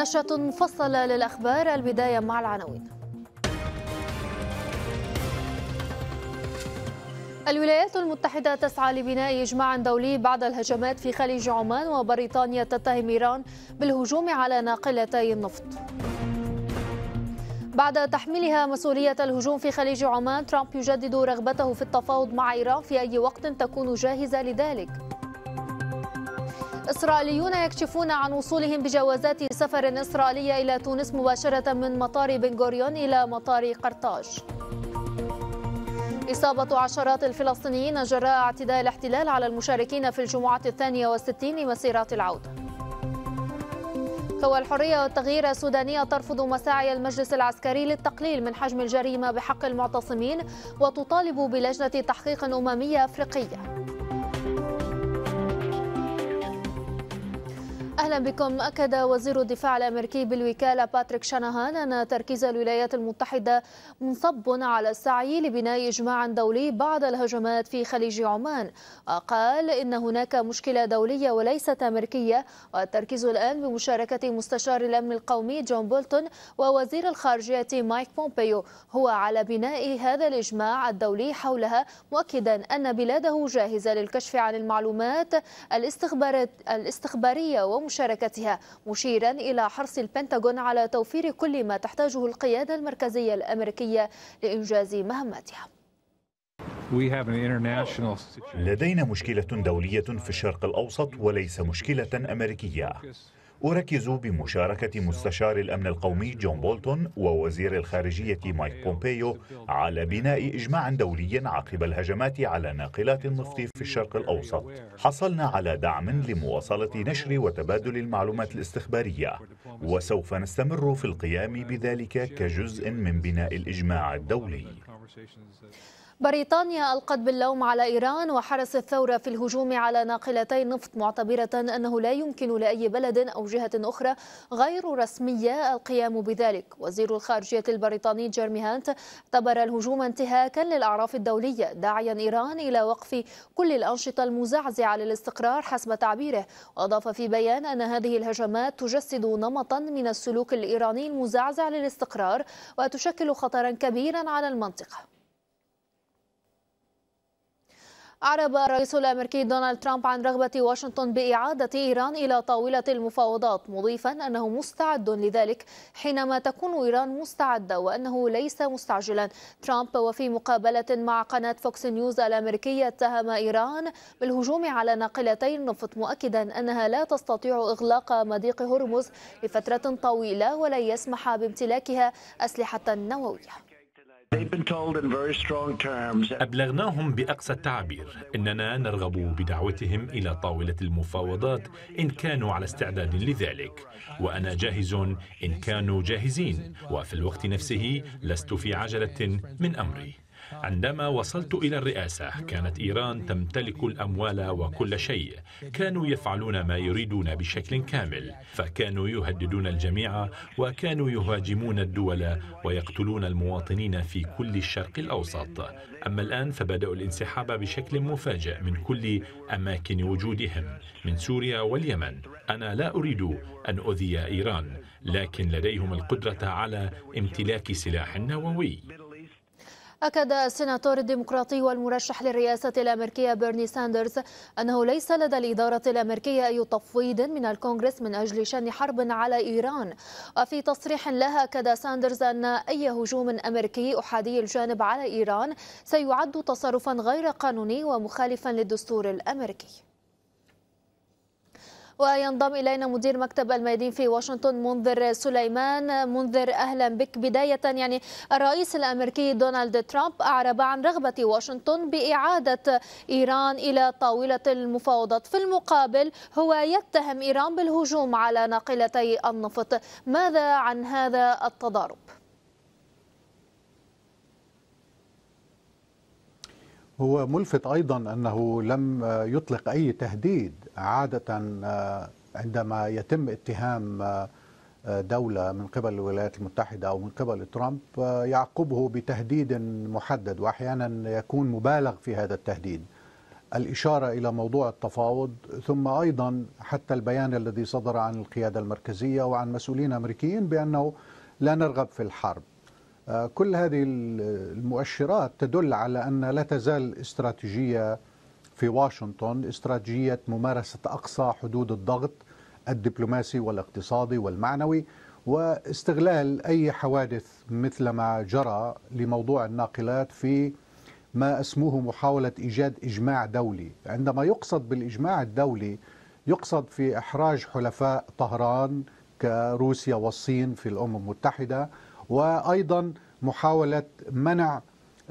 نشرة مفصلة للأخبار البداية مع العناوين الولايات المتحدة تسعى لبناء إجماع دولي بعد الهجمات في خليج عمان وبريطانيا تتهم إيران بالهجوم على ناقلتي النفط بعد تحميلها مسؤولية الهجوم في خليج عمان ترامب يجدد رغبته في التفاوض مع إيران في أي وقت تكون جاهزة لذلك إسرائيليون يكشفون عن وصولهم بجوازات سفر إسرائيلية إلى تونس مباشرة من مطار بنغوريون إلى مطار قرطاج إصابة عشرات الفلسطينيين جراء اعتداء الاحتلال على المشاركين في الجمعة الثانية والستين لمسيرات العودة قوى الحرية والتغيير السودانية ترفض مساعي المجلس العسكري للتقليل من حجم الجريمة بحق المعتصمين وتطالب بلجنة تحقيق أممية أفريقية أهلا بكم أكد وزير الدفاع الأمريكي بالوكالة باتريك شانهان أن تركيز الولايات المتحدة منصب على السعي لبناء إجماع دولي بعد الهجمات في خليج عمان وقال إن هناك مشكلة دولية وليست أمريكية والتركيز الآن بمشاركة مستشار الأمن القومي جون بولتون ووزير الخارجية مايك بومبيو هو على بناء هذا الإجماع الدولي حولها مؤكدا أن بلاده جاهزة للكشف عن المعلومات الاستخبارية ومشاركة مشاركتها مشيرا إلى حرص البنتاغون على توفير كل ما تحتاجه القيادة المركزية الأمريكية لإنجاز مهماتها لدينا مشكلة دولية في الشرق الأوسط وليس مشكلة أمريكية أركز بمشاركة مستشار الأمن القومي جون بولتون ووزير الخارجية مايك بومبيو على بناء إجماع دولي عقب الهجمات على ناقلات النفط في الشرق الأوسط حصلنا على دعم لمواصلة نشر وتبادل المعلومات الاستخبارية وسوف نستمر في القيام بذلك كجزء من بناء الإجماع الدولي بريطانيا ألقت باللوم على إيران وحرس الثورة في الهجوم على ناقلتي نفط معتبرة أنه لا يمكن لأي بلد أو جهة أخرى غير رسمية القيام بذلك وزير الخارجية البريطاني جيرمي هانت اعتبر الهجوم انتهاكا للأعراف الدولية داعيا إيران إلى وقف كل الأنشطة المزعزعة للاستقرار حسب تعبيره وأضاف في بيان أن هذه الهجمات تجسد نمطا من السلوك الإيراني المزعزع للاستقرار وتشكل خطرا كبيرا على المنطقة أعرب الرئيس الأمريكي دونالد ترامب عن رغبة واشنطن بإعادة إيران إلى طاولة المفاوضات مضيفا أنه مستعد لذلك حينما تكون إيران مستعدة وأنه ليس مستعجلا ترامب وفي مقابلة مع قناة فوكس نيوز الأمريكية اتهم إيران بالهجوم على ناقلتي النفط مؤكدا أنها لا تستطيع إغلاق مضيق هرمز لفترة طويلة ولن يسمح بامتلاكها أسلحة نووية أبلغناهم بأقصى التعبير أننا نرغب بدعوتهم إلى طاولة المفاوضات إن كانوا على استعداد لذلك وأنا جاهز إن كانوا جاهزين وفي الوقت نفسه لست في عجلة من أمري عندما وصلت إلى الرئاسة كانت إيران تمتلك الأموال وكل شيء كانوا يفعلون ما يريدون بشكل كامل فكانوا يهددون الجميع وكانوا يهاجمون الدول ويقتلون المواطنين في كل الشرق الأوسط أما الآن فبدأوا الانسحاب بشكل مفاجئ من كل أماكن وجودهم من سوريا واليمن أنا لا أريد أن أذي إيران لكن لديهم القدرة على امتلاك سلاح نووي أكد السناتور الديمقراطي والمرشح للرئاسة الأمريكية بيرني ساندرز أنه ليس لدى الإدارة الأمريكية أي تفويض من الكونغرس من أجل شن حرب على إيران وفي تصريح له أكد ساندرز أن أي هجوم أمريكي أحادي الجانب على إيران سيعد تصرفا غير قانوني ومخالفا للدستور الأمريكي وينضم إلينا مدير مكتب الميادين في واشنطن منذر سليمان منذر أهلا بك بداية يعني الرئيس الأمريكي دونالد ترامب أعرب عن رغبة واشنطن بإعادة إيران إلى طاولة المفاوضات في المقابل هو يتهم إيران بالهجوم على ناقلتي النفط ماذا عن هذا التضارب؟ هو ملفت ايضا انه لم يطلق اي تهديد عادة آه، عندما يتم اتهام آه، دولة من قبل الولايات المتحدة أو من قبل ترامب آه، يعقبه بتهديد محدد وأحيانا يكون مبالغ في هذا التهديد الإشارة إلى موضوع التفاوض ثم أيضا حتى البيان الذي صدر عن القيادة المركزية وعن مسؤولين أمريكيين بأنه لا نرغب في الحرب كل هذه المؤشرات تدل على أن لا تزال استراتيجية في واشنطن استراتيجية ممارسة أقصى حدود الضغط الدبلوماسي والاقتصادي والمعنوي واستغلال أي حوادث مثل ما جرى لموضوع الناقلات في ما اسموه محاولة إيجاد إجماع دولي عندما يقصد بالإجماع الدولي يقصد في إحراج حلفاء طهران كروسيا والصين في الأمم المتحدة وأيضا محاولة منع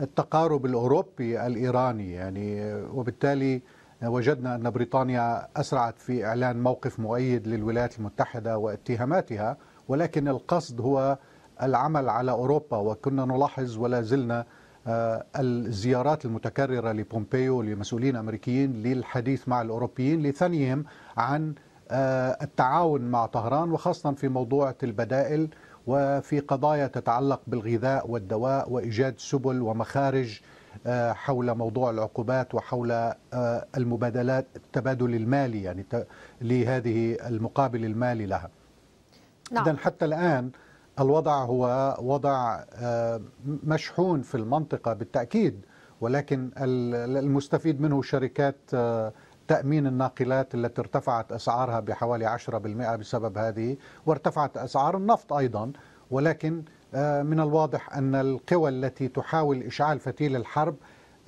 التقارب الاوروبي الايراني يعني وبالتالي وجدنا ان بريطانيا اسرعت في اعلان موقف مؤيد للولايات المتحده واتهاماتها ولكن القصد هو العمل على اوروبا وكنا نلاحظ ولا زلنا آه، الزيارات المتكرره لبومبيو لمسؤولين امريكيين للحديث مع الاوروبيين لثنيهم عن آه، التعاون مع طهران وخاصه في موضوع البدائل وفي قضايا تتعلق بالغذاء والدواء وايجاد سبل ومخارج آه، حول موضوع العقوبات وحول آه، المبادلات التبادل المالي يعني لهذه المقابل المالي لها نعم. إذن حتى الآن الوضع هو وضع آه، مشحون في المنطقة بالتأكيد ولكن المستفيد منه شركات تأمين الناقلات التي ارتفعت أسعارها بحوالي 10% بسبب هذه وارتفعت أسعار النفط أيضا ولكن آه، من الواضح أن القوى التي تحاول إشعال فتيل الحرب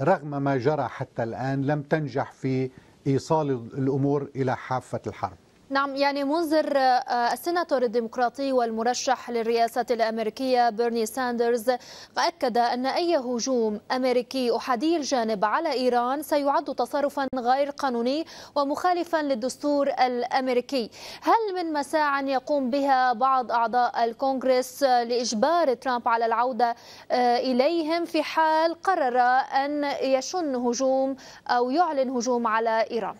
رغم ما جرى حتى الآن لم تنجح في إيصال الأمور إلى حافة الحرب نعم يعني منذر آه، السيناتور الديمقراطي والمرشح للرئاسة الأمريكية بيرني ساندرز أكد أن أي هجوم أمريكي أحادي الجانب على إيران سيعد تصرفا غير قانوني ومخالفا للدستور الأمريكي هل من مساع يقوم بها بعض أعضاء الكونغرس لإجبار ترامب على العودة آه، إليهم في حال قرر أن يشن هجوم أو يعلن هجوم على إيران؟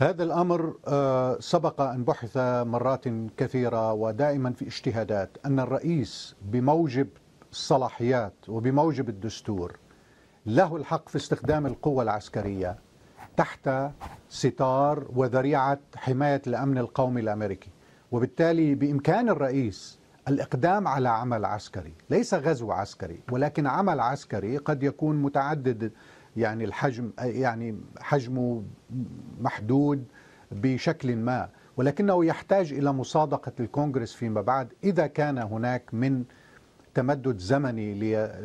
هذا الأمر آه، سبق أن بحث مرات كثيرة ودائما في اجتهادات أن الرئيس بموجب الصلاحيات وبموجب الدستور له الحق في استخدام القوة العسكرية تحت ستار وذريعة حماية الأمن القومي الأمريكي وبالتالي بإمكان الرئيس الإقدام على عمل عسكري ليس غزو عسكري ولكن عمل عسكري قد يكون متعدد يعني الحجم يعني حجمه محدود بشكل ما ولكنه يحتاج الى مصادقه الكونغرس فيما بعد اذا كان هناك من تمدد زمني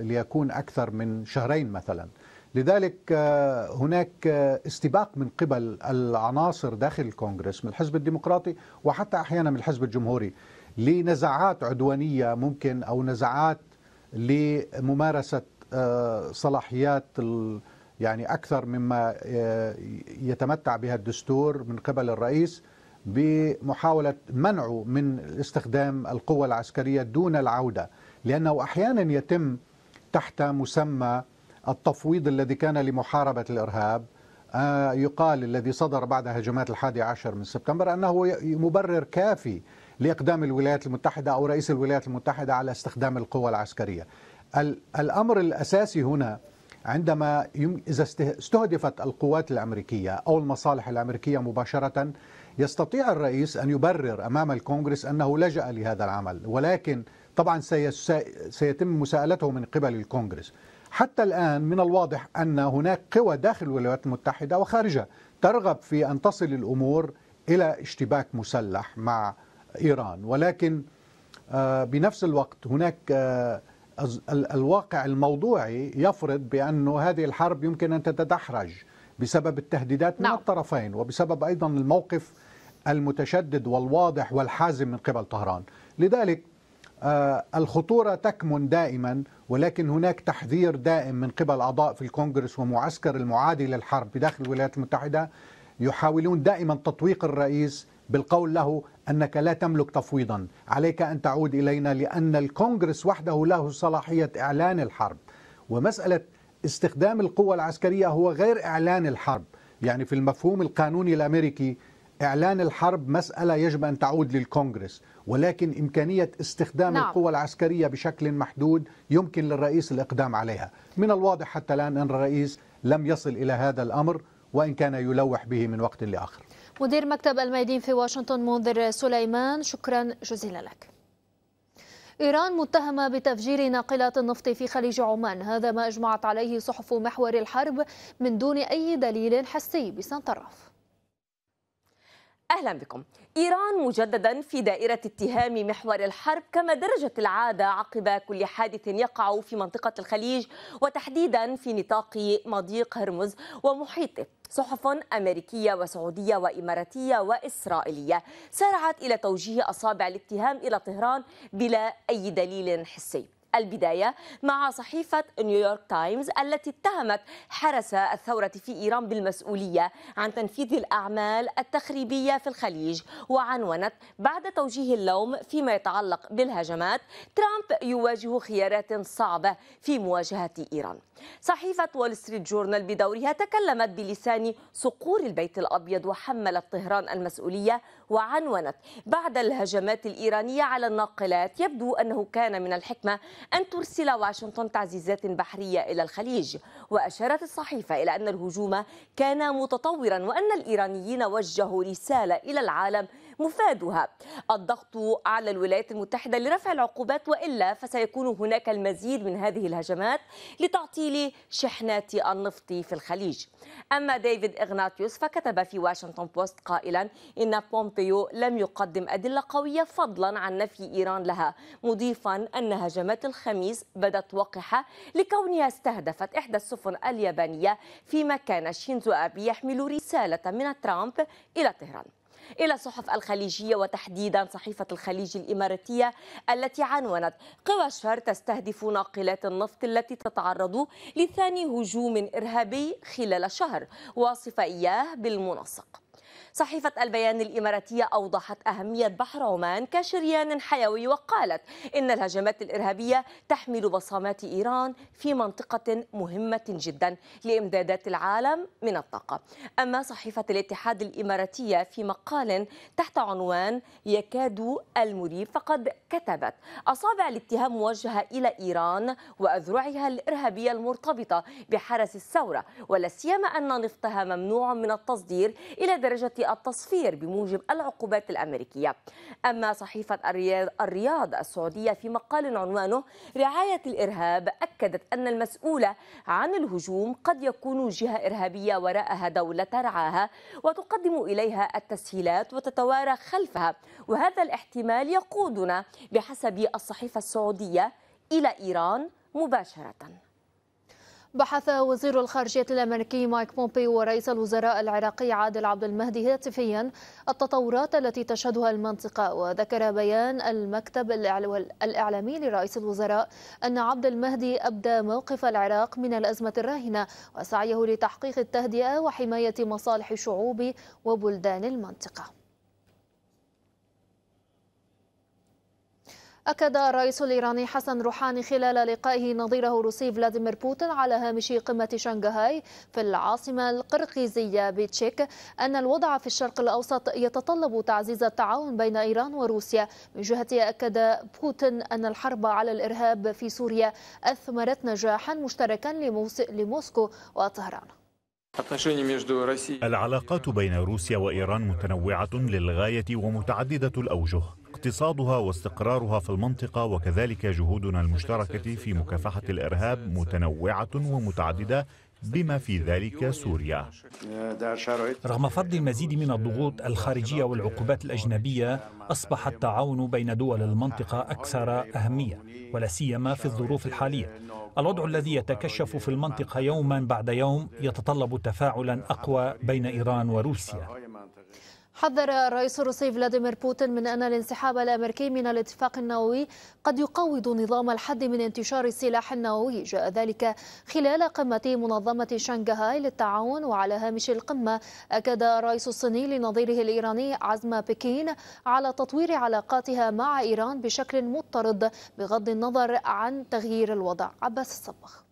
ليكون اكثر من شهرين مثلا لذلك آه، هناك آه، استباق من قبل العناصر داخل الكونغرس من الحزب الديمقراطي وحتى احيانا من الحزب الجمهوري لنزعات عدوانيه ممكن او نزعات لممارسه آه، صلاحيات يعني أكثر مما آه، يتمتع بها الدستور من قبل الرئيس بمحاولة منعه من استخدام القوة العسكرية دون العودة لأنه أحيانا يتم تحت مسمى التفويض الذي كان لمحاربة الإرهاب آه، يقال الذي صدر بعد هجمات الحادي عشر من سبتمبر أنه مبرر كافي لإقدام الولايات المتحدة أو رئيس الولايات المتحدة على استخدام القوة العسكرية الأمر الأساسي هنا عندما إذا استهدفت القوات الأمريكية أو المصالح الأمريكية مباشرة يستطيع الرئيس أن يبرر أمام الكونغرس أنه لجأ لهذا العمل ولكن طبعا سيتم مساءلته من قبل الكونغرس حتى الآن من الواضح أن هناك قوى داخل الولايات المتحدة وخارجها ترغب في أن تصل الأمور إلى اشتباك مسلح مع إيران ولكن آه، بنفس الوقت هناك آه، الواقع الموضوعي يفرض بأن هذه الحرب يمكن أن تتدحرج بسبب التهديدات من نعم. الطرفين وبسبب أيضا الموقف المتشدد والواضح والحازم من قبل طهران لذلك آه، الخطورة تكمن دائما ولكن هناك تحذير دائم من قبل أعضاء في الكونغرس ومعسكر المعادي للحرب بداخل الولايات المتحدة يحاولون دائما تطويق الرئيس بالقول له أنك لا تملك تفويضا عليك أن تعود إلينا لأن الكونغرس وحده له صلاحية إعلان الحرب ومسألة استخدام القوة العسكرية هو غير إعلان الحرب يعني في المفهوم القانوني الأمريكي إعلان الحرب مسألة يجب أن تعود للكونغرس ولكن إمكانية استخدام نعم. القوة العسكرية بشكل محدود يمكن للرئيس الإقدام عليها من الواضح حتى الآن أن الرئيس لم يصل إلى هذا الأمر وإن كان يلوح به من وقت لآخر مدير مكتب الميادين في واشنطن منذر سليمان شكرا جزيلا لك إيران متهمة بتفجير ناقلات النفط في خليج عمان هذا ما أجمعت عليه صحف محور الحرب من دون أي دليل حسي بسنطرف أهلا بكم إيران مجددا في دائرة اتهام محور الحرب كما درجت العادة عقب كل حادث يقع في منطقة الخليج وتحديدا في نطاق مضيق هرمز ومحيطه صحف أمريكية وسعودية وإماراتية وإسرائيلية سارعت إلى توجيه أصابع الاتهام إلى طهران بلا أي دليل حسي البداية مع صحيفة نيويورك تايمز التي اتهمت حرس الثورة في إيران بالمسؤولية عن تنفيذ الأعمال التخريبية في الخليج وعنونت بعد توجيه اللوم فيما يتعلق بالهجمات ترامب يواجه خيارات صعبة في مواجهة إيران صحيفة وول ستريت جورنال بدورها تكلمت بلسان صقور البيت الأبيض وحملت طهران المسؤولية وعنونت بعد الهجمات الإيرانية على الناقلات يبدو أنه كان من الحكمة أن ترسل واشنطن تعزيزات بحرية إلى الخليج وأشارت الصحيفة إلى أن الهجوم كان متطورا وأن الإيرانيين وجهوا رسالة إلى العالم مفادها الضغط على الولايات المتحدة لرفع العقوبات وإلا فسيكون هناك المزيد من هذه الهجمات لتعطيل شحنات النفط في الخليج أما ديفيد إغناتيوس فكتب في واشنطن بوست قائلا إن بومبيو لم يقدم أدلة قوية فضلا عن نفي إيران لها مضيفا أن هجمات الخميس بدت وقحة لكونها استهدفت إحدى السفن اليابانية فيما كان شينزو أبي يحمل رسالة من ترامب إلى طهران إلى الصحف الخليجية وتحديدا صحيفة الخليج الإماراتية التي عنونت قوى شر تستهدف ناقلات النفط التي تتعرض لثاني هجوم إرهابي خلال شهر واصفة إياه بالمنسق صحيفة البيان الإماراتية أوضحت أهمية بحر عمان كشريان حيوي وقالت إن الهجمات الإرهابية تحمل بصمات إيران في منطقة مهمة جدا لإمدادات العالم من الطاقة أما صحيفة الاتحاد الإماراتية في مقال تحت عنوان يكاد المريب فقد كتبت أصابع الاتهام موجهة إلى إيران وأذرعها الإرهابية المرتبطة بحرس الثورة ولا سيما أن نفطها ممنوع من التصدير إلى درجة التصفير بموجب العقوبات الأمريكية أما صحيفة الرياض, السعودية في مقال عنوانه رعاية الإرهاب أكدت أن المسؤولة عن الهجوم قد يكون جهة إرهابية وراءها دولة ترعاها وتقدم إليها التسهيلات وتتوارى خلفها وهذا الاحتمال يقودنا بحسب الصحيفة السعودية إلى إيران مباشرة بحث وزير الخارجية الأمريكي مايك بومبي ورئيس الوزراء العراقي عادل عبد المهدي هاتفيا التطورات التي تشهدها المنطقة وذكر بيان المكتب الإعلامي لرئيس الوزراء أن عبد المهدي أبدى موقف العراق من الأزمة الراهنة وسعيه لتحقيق التهدئة وحماية مصالح شعوب وبلدان المنطقة أكد الرئيس الإيراني حسن روحاني خلال لقائه نظيره الروسي فلاديمير بوتين على هامش قمة شنغهاي في العاصمة القرقيزية بتشيك أن الوضع في الشرق الأوسط يتطلب تعزيز التعاون بين إيران وروسيا من جهته أكد بوتين أن الحرب على الإرهاب في سوريا أثمرت نجاحا مشتركا لموسكو وطهران العلاقات بين روسيا وإيران متنوعة للغاية ومتعددة الأوجه اقتصادها واستقرارها في المنطقة وكذلك جهودنا المشتركة في مكافحة الإرهاب متنوعة ومتعددة بما في ذلك سوريا رغم فرض المزيد من الضغوط الخارجية والعقوبات الأجنبية أصبح التعاون بين دول المنطقة أكثر أهمية ولا سيما في الظروف الحالية الوضع الذي يتكشف في المنطقة يوما بعد يوم يتطلب تفاعلا أقوى بين إيران وروسيا حذر الرئيس الروسي فلاديمير بوتين من أن الانسحاب الأمريكي من الاتفاق النووي قد يقوض نظام الحد من انتشار السلاح النووي جاء ذلك خلال قمة منظمة شنغهاي للتعاون وعلى هامش القمة أكد الرئيس الصيني لنظيره الإيراني عزم بكين على تطوير علاقاتها مع إيران بشكل مضطرد بغض النظر عن تغيير الوضع عباس الصباغ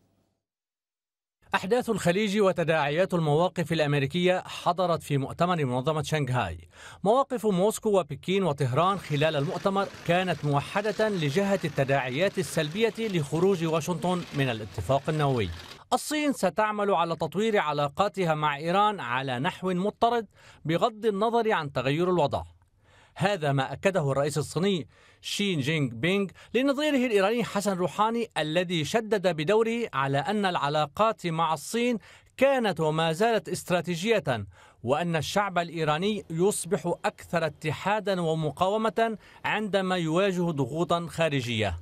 أحداث الخليج وتداعيات المواقف الأمريكية حضرت في مؤتمر منظمة شنغهاي مواقف موسكو وبكين وطهران خلال المؤتمر كانت موحدة لجهة التداعيات السلبية لخروج واشنطن من الاتفاق النووي الصين ستعمل على تطوير علاقاتها مع إيران على نحو مضطرد بغض النظر عن تغير الوضع هذا ما أكده الرئيس الصيني شي جينغ بينغ لنظيره الإيراني حسن روحاني الذي شدد بدوره على أن العلاقات مع الصين كانت وما زالت استراتيجية وأن الشعب الإيراني يصبح أكثر اتحادا ومقاومة عندما يواجه ضغوطا خارجية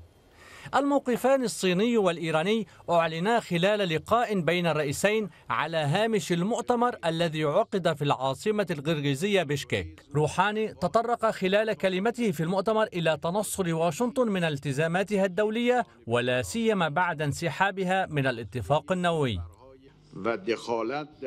الموقفان الصيني والإيراني أعلنا خلال لقاء بين الرئيسين على هامش المؤتمر الذي عقد في العاصمة القرغيزية بشكيك روحاني تطرق خلال كلمته في المؤتمر إلى تنصل واشنطن من التزاماتها الدولية ولا سيما بعد انسحابها من الاتفاق النووي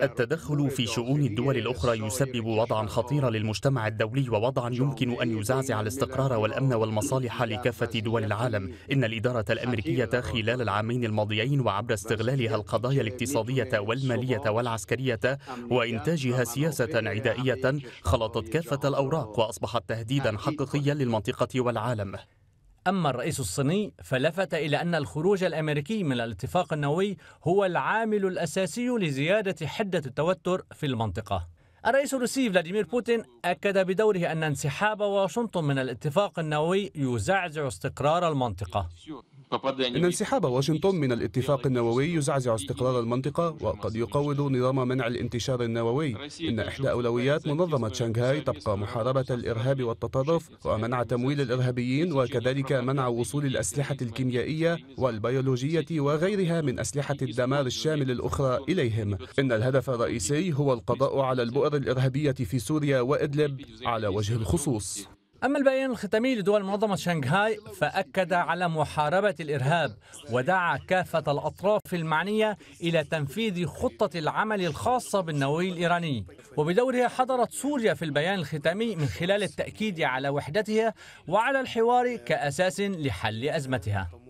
التدخل في شؤون الدول الأخرى يسبب وضعا خطيرا للمجتمع الدولي ووضعا يمكن أن يزعزع الاستقرار والأمن والمصالح لكافة دول العالم إن الإدارة الأمريكية خلال العامين الماضيين وعبر استغلالها القضايا الاقتصادية والمالية والعسكرية وإنتاجها سياسة عدائية خلطت كافة الأوراق وأصبحت تهديدا حقيقيا للمنطقة والعالم أما الرئيس الصيني فلفت إلى أن الخروج الأمريكي من الاتفاق النووي هو العامل الأساسي لزيادة حدة التوتر في المنطقة الرئيس الروسي فلاديمير بوتين أكد بدوره أن انسحاب واشنطن من الاتفاق النووي يزعزع استقرار المنطقة إن انسحاب واشنطن من الاتفاق النووي يزعزع استقرار المنطقة وقد يقوض نظام منع الانتشار النووي إن إحدى أولويات منظمة شنغهاي تبقى محاربة الإرهاب والتطرف ومنع تمويل الإرهابيين وكذلك منع وصول الأسلحة الكيميائية والبيولوجية وغيرها من أسلحة الدمار الشامل الأخرى إليهم إن الهدف الرئيسي هو القضاء على البؤر انتشار الإرهابية في سوريا وإدلب على وجه الخصوص أما البيان الختامي لدول منظمة شنغهاي فأكد على محاربة الإرهاب ودعا كافة الأطراف المعنية إلى تنفيذ خطة العمل الخاصة بالنووي الإيراني وبدورها حضرت سوريا في البيان الختامي من خلال التأكيد على وحدتها وعلى الحوار كأساس لحل أزمتها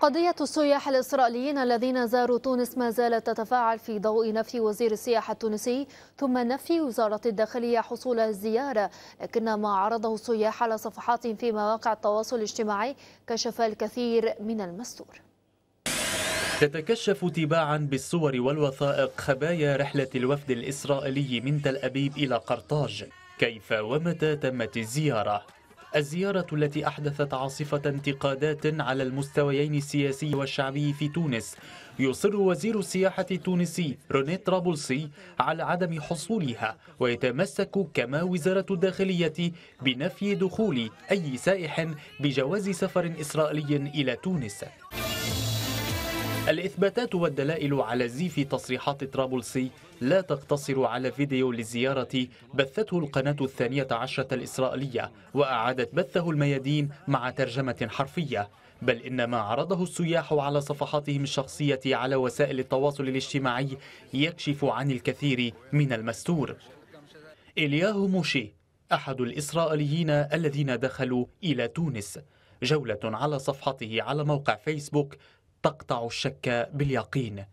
قضية السياح الإسرائيليين الذين زاروا تونس ما زالت تتفاعل في ضوء نفي وزير السياحة التونسي ثم نفي وزارة الداخلية حصول الزيارة لكن ما عرضه السياح على صفحات في مواقع التواصل الاجتماعي كشف الكثير من المستور تتكشف تباعا بالصور والوثائق خبايا رحلة الوفد الإسرائيلي من تل أبيب إلى قرطاج كيف ومتى تمت الزيارة الزيارة التي أحدثت عاصفة انتقادات على المستويين السياسي والشعبي في تونس يصر وزير السياحة التونسي رونيت طرابلسي على عدم حصولها ويتمسك كما وزارة الداخلية بنفي دخول أي سائح بجواز سفر إسرائيلي إلى تونس الإثباتات والدلائل على زيف تصريحات طرابلسي لا تقتصر على فيديو للزيارة بثته القناة الثانية عشرة الإسرائيلية وأعادت بثه الميادين مع ترجمة حرفية بل إن ما عرضه السياح على صفحاتهم الشخصية على وسائل التواصل الاجتماعي يكشف عن الكثير من المستور إلياهو موشي أحد الإسرائيليين الذين دخلوا إلى تونس جولة على صفحته على موقع فيسبوك تقطع الشك باليقين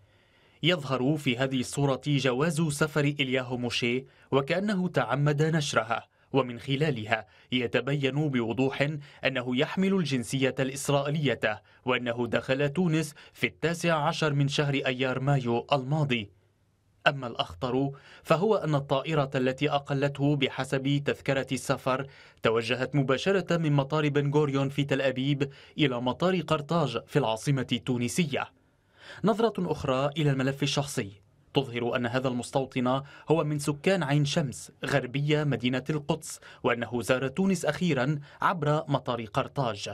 يظهر في هذه الصورة جواز سفر إلياهو موشي وكأنه تعمد نشرها ومن خلالها يتبين بوضوح أنه يحمل الجنسية الإسرائيلية وأنه دخل تونس في التاسع عشر من شهر أيار مايو الماضي أما الأخطر فهو أن الطائرة التي أقلته بحسب تذكرة السفر توجهت مباشرة من مطار بن غوريون في تل أبيب إلى مطار قرطاج في العاصمة التونسية نظرة أخرى إلى الملف الشخصي تظهر أن هذا المستوطن هو من سكان عين شمس غربية مدينة القدس وأنه زار تونس أخيرا عبر مطار قرطاج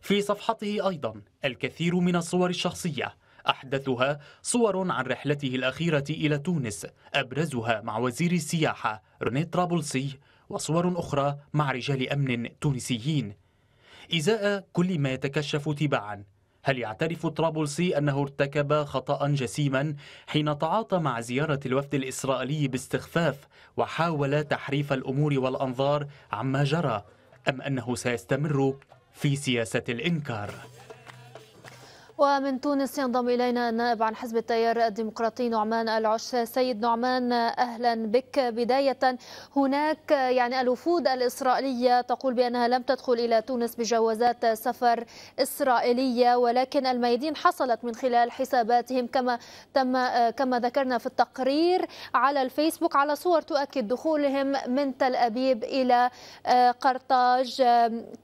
في صفحته أيضا الكثير من الصور الشخصية أحدثها صور عن رحلته الأخيرة إلى تونس أبرزها مع وزير السياحة رني طرابلسي وصور أخرى مع رجال أمن تونسيين إزاء كل ما يتكشف تباعا هل يعترف طرابلسي أنه ارتكب خطأ جسيما حين تعاطى مع زيارة الوفد الإسرائيلي باستخفاف وحاول تحريف الأمور والأنظار عما جرى أم أنه سيستمر في سياسة الإنكار؟ ومن تونس ينضم إلينا النائب عن حزب التيار الديمقراطي نعمان العش سيد نعمان أهلا بك بداية هناك يعني الوفود الإسرائيلية تقول بأنها لم تدخل إلى تونس بجوازات سفر إسرائيلية ولكن الميادين حصلت من خلال حساباتهم كما تم كما ذكرنا في التقرير على الفيسبوك على صور تؤكد دخولهم من تل أبيب إلى آه، قرطاج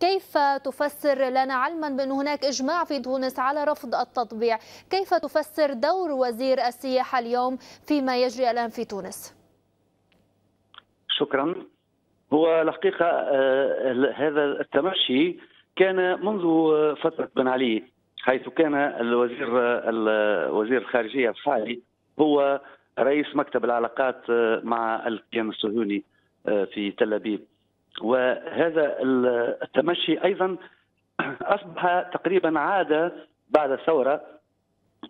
كيف تفسر لنا علما بأن هناك إجماع في تونس على رفض رفض التطبيع كيف تفسر دور وزير السياحة اليوم فيما يجري الآن في تونس شكرا هو الحقيقة آه، هذا التمشي كان منذ فترة بن علي حيث كان الوزير الوزير الخارجية الحالي هو رئيس مكتب العلاقات آه، مع الكيان الصهيوني آه، في تل أبيب وهذا التمشي أيضا أصبح تقريبا عادة بعد الثوره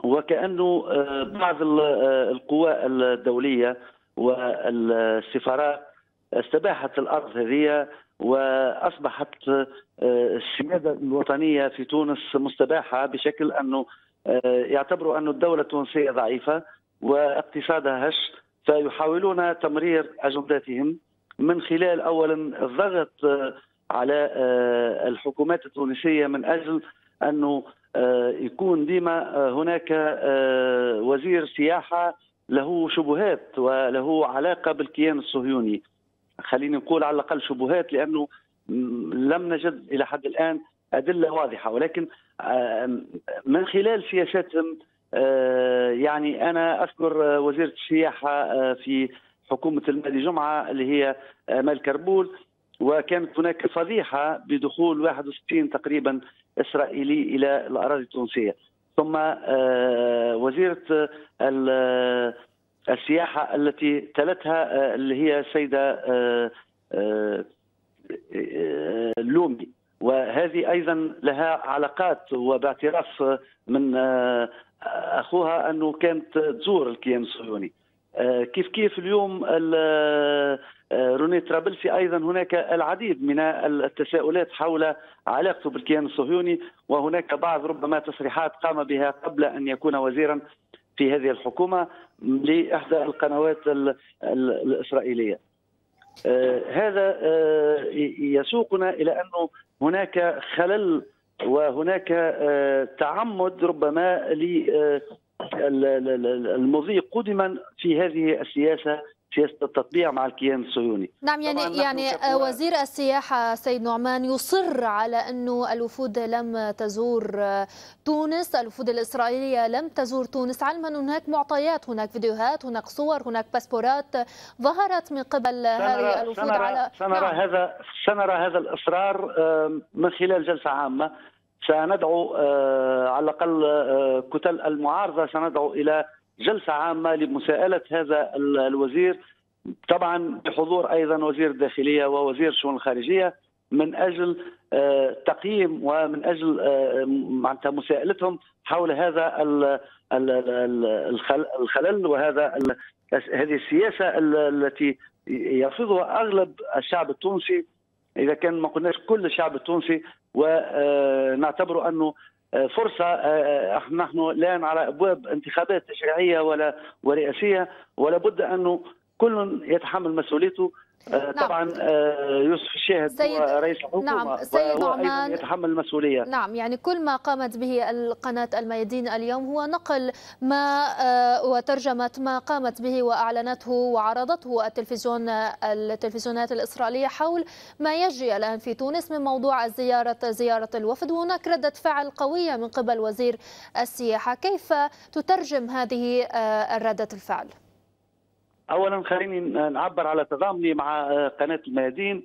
وكانه آه، بعض آه، القوى الدوليه والسفارات استباحت الارض هذه واصبحت آه، الشماده الوطنيه في تونس مستباحه بشكل انه يعتبروا أن الدولة التونسية ضعيفة واقتصادها هش فيحاولون تمرير أجنداتهم من خلال أولا الضغط على الحكومات التونسية من أجل انه آه، يكون ديما آه، هناك آه، وزير سياحه له شبهات وله علاقه بالكيان الصهيوني خليني نقول على الاقل شبهات لانه لم نجد الى حد الان ادله واضحه ولكن من خلال سياساتهم يعني انا اذكر وزيره السياحه في حكومه المهدي جمعه اللي هي مال كربول وكانت هناك فضيحه بدخول 61 تقريبا إسرائيلي إلى الأراضي التونسية ثم آه، وزيرة السياحة التي تلتها آه، اللي هي السيدة آه، لومي وهذه أيضا لها علاقات وباعتراف من أخوها أنه كانت تزور الكيان الصهيوني آه، كيف كيف اليوم آه، روني طرابلسي ايضا هناك العديد من التساؤلات حول علاقته بالكيان الصهيوني وهناك بعض ربما تصريحات قام بها قبل ان يكون وزيرا في هذه الحكومه لاحدى القنوات الاسرائيليه. آه، هذا يسوقنا الى انه هناك خلل وهناك تعمد ربما المضي قدما في هذه السياسه سياسه التطبيع مع الكيان الصهيوني نعم يعني يعني وزير السياحه سيد نعمان يصر على انه الوفود لم تزور تونس، الوفود الاسرائيليه لم تزور تونس، علما ان هناك معطيات، هناك فيديوهات، هناك صور، هناك باسبورات ظهرت من قبل هذه الوفود سنرى على سنرى نعم. هذا سنرى هذا الاصرار من خلال جلسه عامه سندعو آه، على الاقل آه، كتل المعارضه سندعو الى جلسه عامه لمساءله هذا الوزير طبعا بحضور ايضا وزير الداخليه ووزير الشؤون الخارجيه من اجل آه، تقييم ومن اجل معناتها مساءلتهم حول هذا الخلل وهذا هذه السياسه التي يرفضها اغلب الشعب التونسي اذا كان ما قلناش كل الشعب التونسي ونعتبر أنه فرصة نحن الآن على أبواب انتخابات تشريعية ولا ورئاسية ولا بد أنه كل يتحمل مسؤوليته آه، نعم. طبعا آه، يوسف الشاهد سيد... هو رئيس الحكومة نعم سيد عمان يتحمل المسؤولية نعم يعني كل ما قامت به القناة الميادين اليوم هو نقل ما آه، وترجمة ما قامت به وأعلنته وعرضته التلفزيون التلفزيونات الإسرائيلية حول ما يجري الآن في تونس من موضوع زيارة زيارة الوفد وهناك ردة فعل قوية من قبل وزير السياحة كيف تترجم هذه ردة الفعل؟ اولا خليني نعبر على تضامني مع قناه الميادين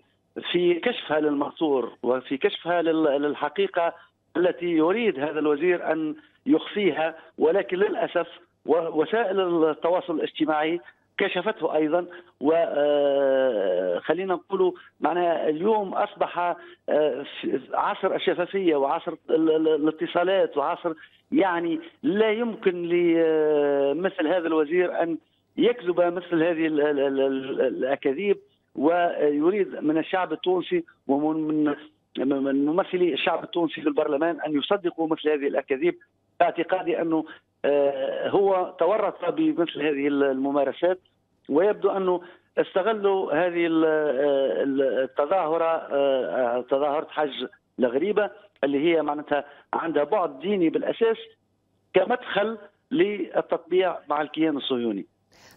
في كشفها للمحصور وفي كشفها للحقيقه التي يريد هذا الوزير ان يخفيها ولكن للاسف وسائل التواصل الاجتماعي كشفته ايضا وخلينا آه، نقول معناها اليوم اصبح آه، عصر الشفافيه وعصر الاتصالات وعصر يعني لا يمكن لمثل آه، هذا الوزير ان يكذب مثل هذه الاكاذيب ويريد من الشعب التونسي ومن من ممثلي الشعب التونسي في البرلمان ان يصدقوا مثل هذه الاكاذيب باعتقادي انه آه، هو تورط بمثل هذه الممارسات ويبدو انه استغلوا هذه التظاهره آه، تظاهره حج الغريبه اللي هي معناتها عندها بعد ديني بالاساس كمدخل للتطبيع مع الكيان الصهيوني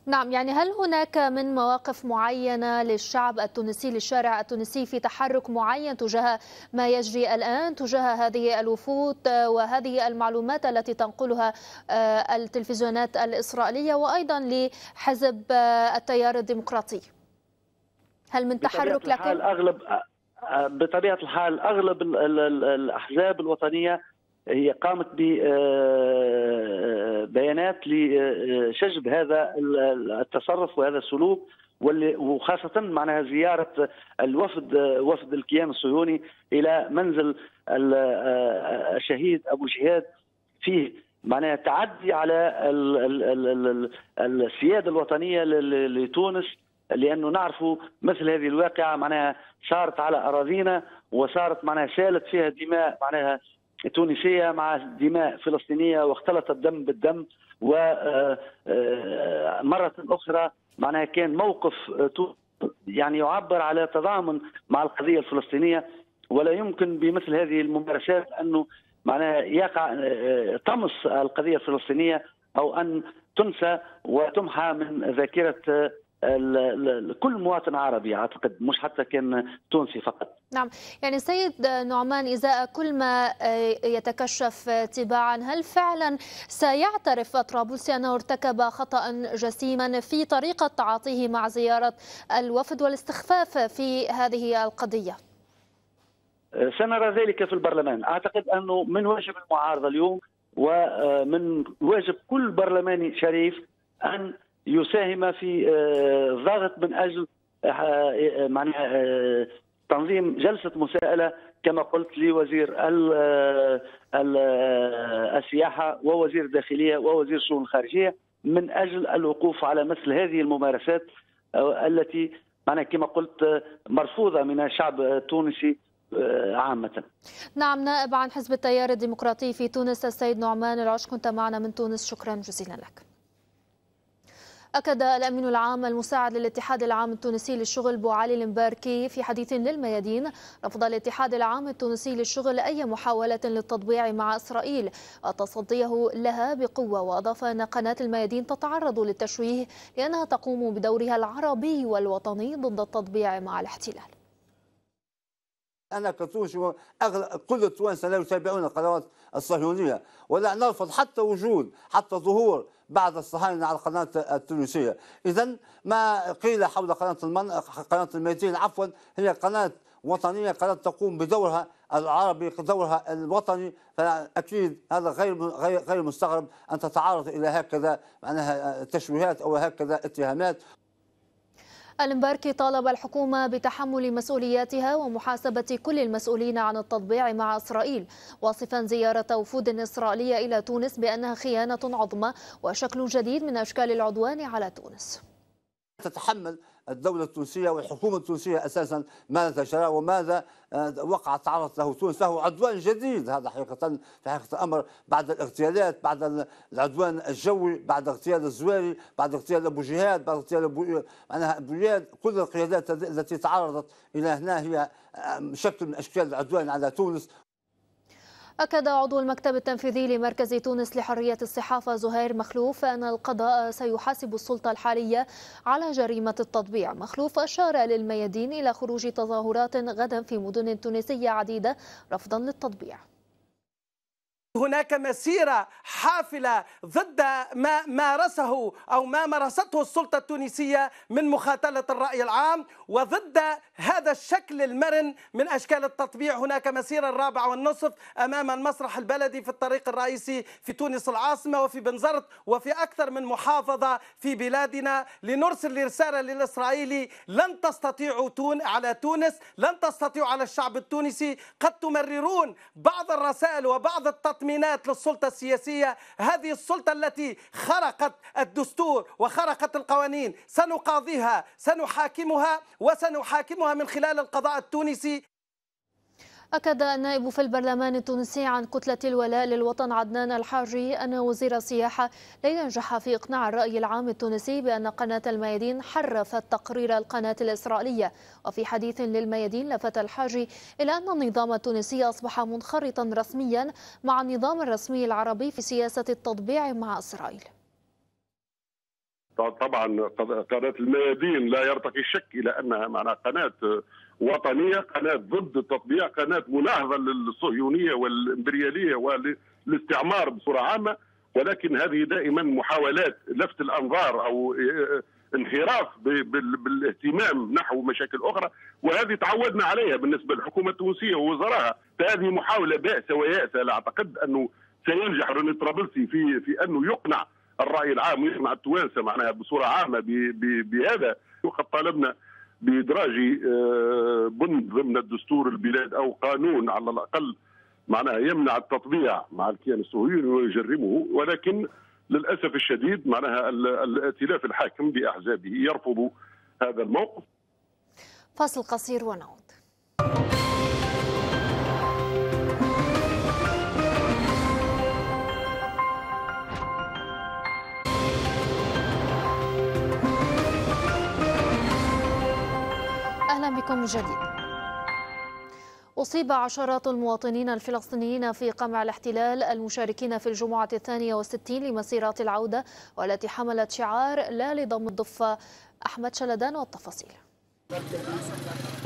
نعم يعني هل هناك من مواقف معينة للشعب التونسي للشارع التونسي في تحرك معين تجاه ما يجري الآن تجاه هذه الوفود وهذه المعلومات التي تنقلها آه، التلفزيونات الإسرائيلية وأيضا لحزب آه، التيار الديمقراطي هل من تحرك لكن؟ أغلب آه، بطبيعة الحال أغلب الأحزاب الوطنية هي قامت ببيانات آه، آه، لشجب هذا التصرف وهذا السلوك وخاصة معناها زيارة الوفد وفد الكيان الصهيوني إلى منزل آه، الشهيد أبو جهاد فيه معناها تعدي على السيادة الوطنية لتونس لانه نعرفوا مثل هذه الواقعه معناها صارت على اراضينا وصارت معناها سالت فيها دماء معناها تونسية مع دماء فلسطينية واختلط الدم بالدم و آه، آه، مره أخرى معناها كان موقف آه، يعني يعبر على تضامن مع القضية الفلسطينية ولا يمكن بمثل هذه الممارسات أنه معناها يقع طمس القضية الفلسطينية أو أن تنسى وتمحى من ذاكرة كل مواطن عربي اعتقد مش حتى كان تونسي فقط نعم يعني سيد نعمان إذا كل ما آه، يتكشف تباعا هل فعلا سيعترف طرابلسي أنه ارتكب خطأ جسيما في طريقة تعاطيه مع زيارة الوفد والاستخفاف في هذه القضية آه، سنرى ذلك في البرلمان أعتقد أنه من واجب المعارضة اليوم ومن آه، واجب كل برلماني شريف أن يساهم في آه، ضغط من اجل آه، آه، معناها تنظيم جلسه مساءله كما قلت لوزير السياحه ووزير الداخليه ووزير الشؤون الخارجيه من اجل الوقوف على مثل هذه الممارسات التي معناها كما قلت مرفوضه من الشعب التونسي عامة نعم نائب عن حزب التيار الديمقراطي في تونس السيد نعمان العش كنت معنا من تونس شكرا جزيلا لك أكد الأمين العام المساعد للاتحاد العام التونسي للشغل بوعلي المباركي في حديث للميادين رفض الاتحاد العام التونسي للشغل أي محاولة للتطبيع مع إسرائيل وتصديه لها بقوة وأضاف أن قناة الميادين تتعرض للتشويه لأنها تقوم بدورها العربي والوطني ضد التطبيع مع الاحتلال انا كتونس أغلب كل التوانسه لا يتابعون القنوات الصهيونيه ولا نرفض حتى وجود حتى ظهور بعد الصهاينة على القناة التونسية إذا ما قيل حول قناة المن... قناة الميتين عفوا هي قناة وطنية قناة تقوم بدورها العربي دورها الوطني فأكيد هذا غير غير غير مستغرب أن تتعرض إلى هكذا معناها تشويهات أو هكذا اتهامات المباركي طالب الحكومة بتحمل مسؤولياتها ومحاسبة كل المسؤولين عن التطبيع مع إسرائيل واصفا زيارة وفود إسرائيلية إلى تونس بأنها خيانة عظمى وشكل جديد من أشكال العدوان على تونس تتحمل الدولة التونسية والحكومة التونسية أساسا ماذا تشاء وماذا آه، وقع تعرضت له تونس له عدوان جديد هذا حقيقة في حقيقة الأمر بعد الاغتيالات بعد العدوان الجوي بعد اغتيال الزواري بعد اغتيال أبو جهاد بعد اغتيال أبو معناها جهاد كل القيادات التي تعرضت إلى هنا هي آه، شكل من أشكال العدوان على تونس أكد عضو المكتب التنفيذي لمركز تونس لحرية الصحافة زهير مخلوف أن القضاء سيحاسب السلطة الحالية على جريمة التطبيع مخلوف أشار للميادين إلى خروج تظاهرات غدا في مدن تونسية عديدة رفضا للتطبيع هناك مسيرة حافلة ضد ما مارسه أو ما مارسته السلطة التونسية من مخاتلة الرأي العام وضد هذا الشكل المرن من أشكال التطبيع هناك مسيرة الرابعه والنصف أمام المسرح البلدي في الطريق الرئيسي في تونس العاصمة وفي بنزرت وفي أكثر من محافظة في بلادنا لنرسل رسالة للإسرائيلي لن تستطيعوا تون على تونس لن تستطيعوا على الشعب التونسي قد تمررون بعض الرسائل وبعض التطبيع تطمينات للسلطة السياسية هذه السلطة التي خرقت الدستور وخرقت القوانين سنقاضيها سنحاكمها وسنحاكمها من خلال القضاء التونسي أكد النائب في البرلمان التونسي عن كتلة الولاء للوطن عدنان الحاجي أن وزير السياحة لن ينجح في إقناع الرأي العام التونسي بأن قناة الميادين حرفت تقرير القناة الإسرائيلية وفي حديث للميادين لفت الحاجي إلى أن النظام التونسي أصبح منخرطا رسميا مع النظام الرسمي العربي في سياسة التطبيع مع إسرائيل طبعا قناة الميادين لا يرتقي الشك إلى أنها معنا قناة وطنيه، قناه ضد التطبيع، قناه ملاحظه للصهيونيه والامبرياليه وللاستعمار بصوره عامه، ولكن هذه دائما محاولات لفت الانظار او آه، آه، انحراف بالاهتمام نحو مشاكل اخرى وهذه تعودنا عليها بالنسبه للحكومه التونسيه ووزرائها فهذه محاوله بائسه ويائسه لا اعتقد انه سينجح روني طرابلسي في في انه يقنع الراي العام ويقنع التوانسه معناها بصوره عامه بهذا وقد طالبنا بادراج آه، بند ضمن الدستور البلاد او قانون على الاقل معناها يمنع التطبيع مع الكيان الصهيوني ويجرمه ولكن للاسف الشديد معناها الائتلاف الحاكم باحزابه يرفض هذا الموقف فاصل قصير ونعود بكم من جديد أصيب عشرات المواطنين الفلسطينيين في قمع الاحتلال المشاركين في الجمعة الثانية والستين لمسيرات العودة والتي حملت شعار لا لضم الضفة أحمد شلدان والتفاصيل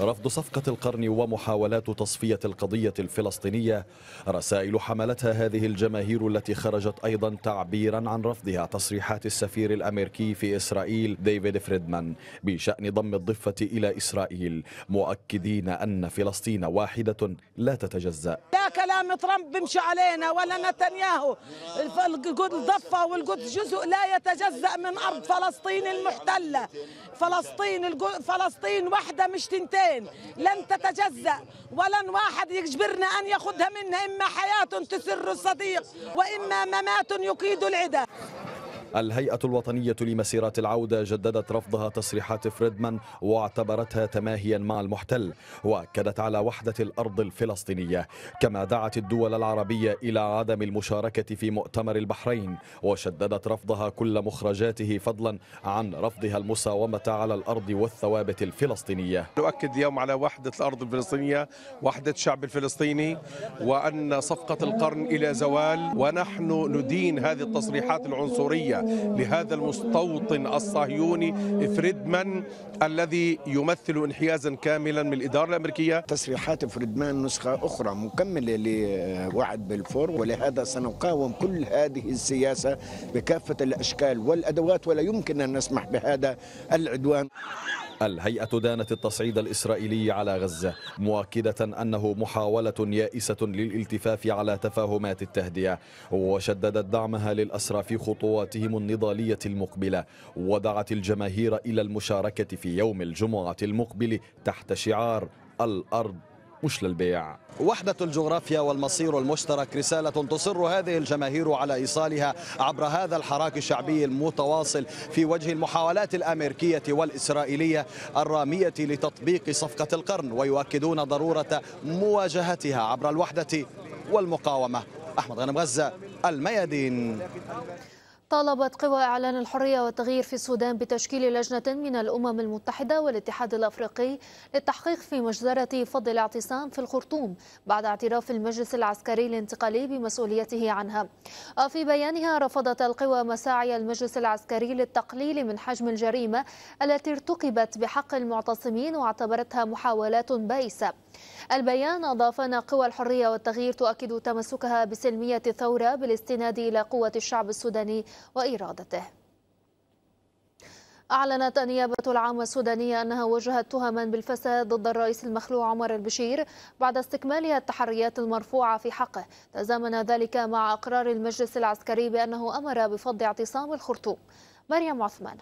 رفض صفقة القرن ومحاولات تصفية القضية الفلسطينية رسائل حملتها هذه الجماهير التي خرجت أيضا تعبيرا عن رفضها تصريحات السفير الأمريكي في إسرائيل ديفيد فريدمان بشأن ضم الضفة إلى إسرائيل مؤكدين أن فلسطين واحدة لا تتجزأ لا كلام ترامب بمشي علينا ولا نتنياهو الضفة والقدس جزء لا يتجزأ من أرض فلسطين المحتلة فلسطين الجو... فلسطين فلسطين واحدة مش تنتين لن تتجزأ ولن واحد يجبرنا أن ياخذها منا إما حياة تسر الصديق وإما ممات يقيد العدا الهيئة الوطنية لمسيرات العودة جددت رفضها تصريحات فريدمان واعتبرتها تماهيا مع المحتل وأكدت على وحدة الأرض الفلسطينية كما دعت الدول العربية إلى عدم المشاركة في مؤتمر البحرين وشددت رفضها كل مخرجاته فضلا عن رفضها المساومة على الأرض والثوابت الفلسطينية نؤكد اليوم على وحدة الأرض الفلسطينية وحدة الشعب الفلسطيني وأن صفقة القرن إلى زوال ونحن ندين هذه التصريحات العنصرية لهذا المستوطن الصهيوني فريدمان الذي يمثل انحيازا كاملا من الاداره الامريكيه تصريحات فريدمان نسخه اخرى مكمله لوعد بلفور ولهذا سنقاوم كل هذه السياسه بكافه الاشكال والادوات ولا يمكن ان نسمح بهذا العدوان الهيئة دانت التصعيد الإسرائيلي على غزة مؤكدة أنه محاولة يائسة للالتفاف على تفاهمات التهدئة وشددت دعمها للأسرى في خطواتهم النضالية المقبلة ودعت الجماهير إلى المشاركة في يوم الجمعة المقبل تحت شعار الأرض مش للبيع وحدة الجغرافيا والمصير المشترك رسالة تصر هذه الجماهير على إيصالها عبر هذا الحراك الشعبي المتواصل في وجه المحاولات الأمريكية والإسرائيلية الرامية لتطبيق صفقة القرن ويؤكدون ضرورة مواجهتها عبر الوحدة والمقاومة أحمد غنم غزة الميادين طالبت قوى إعلان الحرية والتغيير في السودان بتشكيل لجنة من الأمم المتحدة والاتحاد الأفريقي للتحقيق في مجزرة فض الاعتصام في الخرطوم بعد اعتراف المجلس العسكري الانتقالي بمسؤوليته عنها وفي بيانها رفضت القوى مساعي المجلس العسكري للتقليل من حجم الجريمة التي ارتكبت بحق المعتصمين واعتبرتها محاولات بائسة البيان أضاف أن قوى الحرية والتغيير تؤكد تمسكها بسلمية الثورة بالاستناد إلى قوة الشعب السوداني وإرادته أعلنت النيابة العامة السودانية أنها وجهت تهما بالفساد ضد الرئيس المخلوع عمر البشير بعد استكمالها التحريات المرفوعة في حقه تزامن ذلك مع أقرار المجلس العسكري بأنه أمر بفض اعتصام الخرطوم مريم عثمان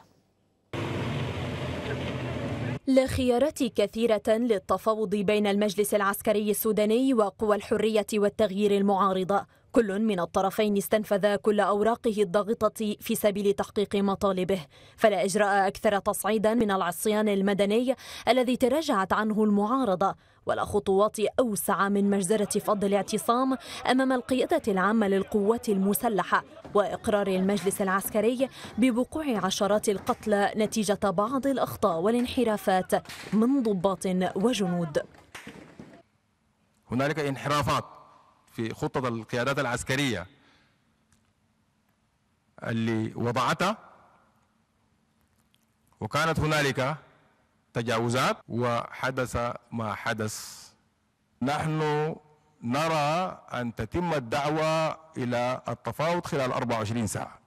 لخيارات كثيرة للتفاوض بين المجلس العسكري السوداني وقوى الحرية والتغيير المعارضة كل من الطرفين استنفذ كل أوراقه الضاغطة في سبيل تحقيق مطالبه فلا إجراء أكثر تصعيدا من العصيان المدني الذي تراجعت عنه المعارضة ولا خطوات أوسع من مجزرة فض الاعتصام أمام القيادة العامة للقوات المسلحة وإقرار المجلس العسكري بوقوع عشرات القتلى نتيجة بعض الأخطاء والانحرافات من ضباط وجنود هنالك انحرافات في خطة القيادات العسكرية اللي وضعتها وكانت هنالك تجاوزات وحدث ما حدث نحن نرى أن تتم الدعوة إلى التفاوض خلال 24 ساعة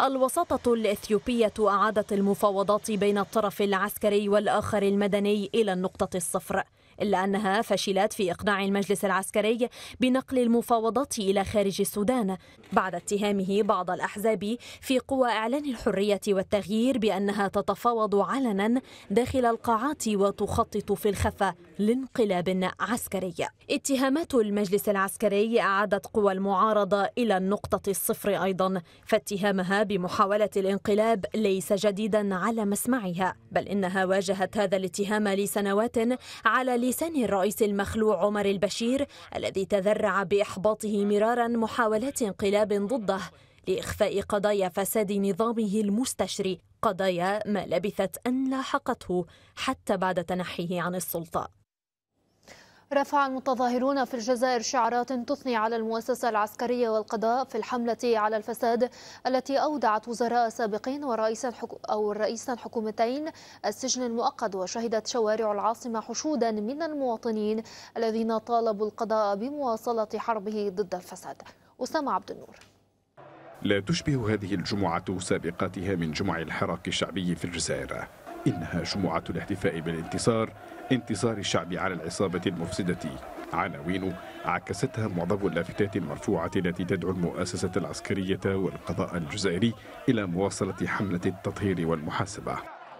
الوساطة الإثيوبية أعادت المفاوضات بين الطرف العسكري والآخر المدني إلى النقطة الصفر إلا أنها فشلت في إقناع المجلس العسكري بنقل المفاوضات إلى خارج السودان بعد اتهامه بعض الأحزاب في قوى إعلان الحرية والتغيير بأنها تتفاوض علنا داخل القاعات وتخطط في الخفة لانقلاب عسكري اتهامات المجلس العسكري أعادت قوى المعارضة إلى النقطة الصفر أيضا فاتهامها بمحاولة الانقلاب ليس جديدا على مسمعها بل إنها واجهت هذا الاتهام لسنوات على لسان الرئيس المخلوع عمر البشير الذي تذرع بإحباطه مرارا محاولات انقلاب ضده لإخفاء قضايا فساد نظامه المستشري قضايا ما لبثت أن لاحقته حتى بعد تنحيه عن السلطة رفع المتظاهرون في الجزائر شعارات تثني على المؤسسة العسكرية والقضاء في الحملة على الفساد التي أودعت وزراء سابقين ورئيسا أو رئيسا حكومتين السجن المؤقت وشهدت شوارع العاصمة حشودا من المواطنين الذين طالبوا القضاء بمواصلة حربه ضد الفساد أسامة عبد النور لا تشبه هذه الجمعة سابقاتها من جمع الحراك الشعبي في الجزائر إنها جمعة الاحتفاء بالانتصار انتصار الشعب على العصابة المفسدة عناوين عكستها معظم اللافتات المرفوعة التي تدعو المؤسسة العسكرية والقضاء الجزائري إلى مواصلة حملة التطهير والمحاسبة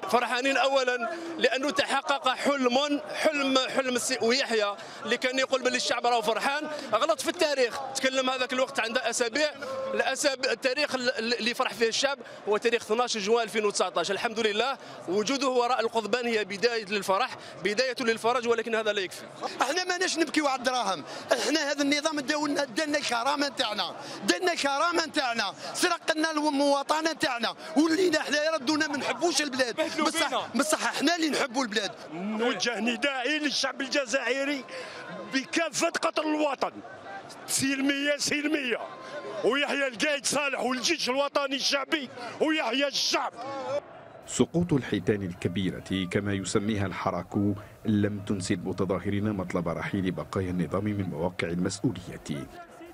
فرحانين اولا لانه تحقق حلم حلم حلم السي ويحيى اللي كان يقول باللي الشعب راهو فرحان غلط في التاريخ تكلم هذاك الوقت عند اسابيع الاسابيع التاريخ اللي فرح فيه الشعب هو تاريخ 12 جوان 2019 الحمد لله وجوده وراء القضبان هي بدايه للفرح بدايه للفرج ولكن هذا لا يكفي احنا ماناش نبكيو على الدراهم احنا هذا النظام داولنا دانا الكرامه نتاعنا دانا الكرامه نتاعنا سرق لنا المواطنه نتاعنا ولينا احنا ردونا ما نحبوش البلاد بصح بصح احنا اللي نحبوا البلاد نوجه ندائي للشعب الجزائري بكافه قطر الوطن سلميه سلميه ويحيى القايد صالح والجيش الوطني الشعبي ويحيى الشعب سقوط الحيتان الكبيرة كما يسميها الحراك لم تنسي المتظاهرين مطلب رحيل بقايا النظام من مواقع المسؤولية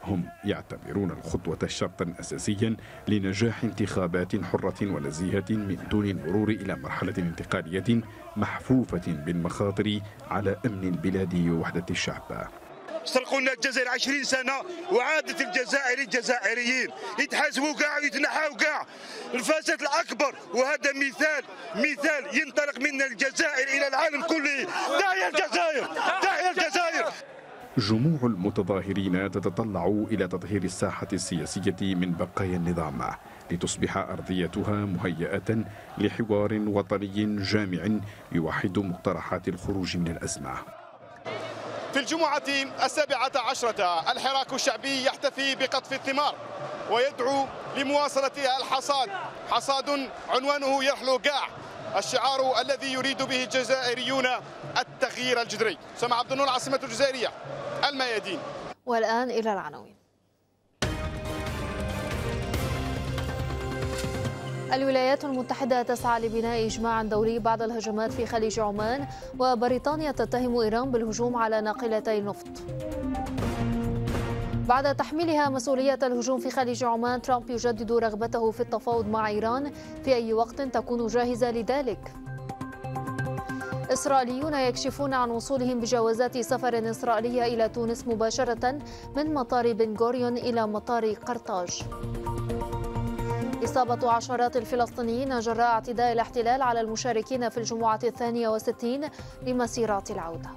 هم يعتبرون الخطوة شرطا أساسيا لنجاح انتخابات حرة ونزيهة من دون المرور إلى مرحلة انتقالية محفوفة بالمخاطر على أمن البلاد ووحدة الشعب سرقونا لنا الجزائر 20 سنه وعادت الجزائر الجزائريين يتحاسبوا كاع ويتنحاوا كاع الفساد الاكبر وهذا مثال مثال ينطلق من الجزائر الى العالم كله تحيا الجزائر تحيا الجزائر جموع المتظاهرين تتطلع إلى تطهير الساحة السياسية من بقايا النظام لتصبح أرضيتها مهيئة لحوار وطني جامع يوحد مقترحات الخروج من الأزمة في الجمعة السابعة عشرة الحراك الشعبي يحتفي بقطف الثمار ويدعو لمواصلة الحصاد حصاد عنوانه يرحل قاع الشعار الذي يريد به الجزائريون التغيير الجذري سمع عبد النور عاصمة الجزائرية الميادين والآن إلى العناوين الولايات المتحدة تسعى لبناء إجماع دولي بعد الهجمات في خليج عمان وبريطانيا تتهم إيران بالهجوم على ناقلتي النفط بعد تحميلها مسؤولية الهجوم في خليج عمان ترامب يجدد رغبته في التفاوض مع إيران في أي وقت تكون جاهزة لذلك إسرائيليون يكشفون عن وصولهم بجوازات سفر إسرائيلية إلى تونس مباشرة من مطار بن غوريون إلى مطار قرطاج إصابة عشرات الفلسطينيين جراء اعتداء الاحتلال على المشاركين في الجمعة الثانية وستين لمسيرات العودة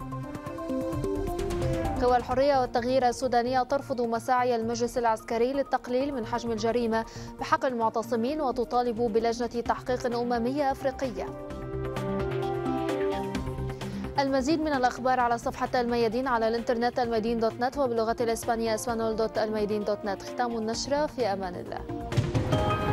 قوى الحرية والتغيير السودانية ترفض مساعي المجلس العسكري للتقليل من حجم الجريمة بحق المعتصمين وتطالب بلجنة تحقيق أممية أفريقية المزيد من الأخبار على صفحة الميادين على الإنترنت الميادين دوت نت وباللغة الإسبانية اسبانول دوت الميادين دوت نت ختام النشرة في أمان الله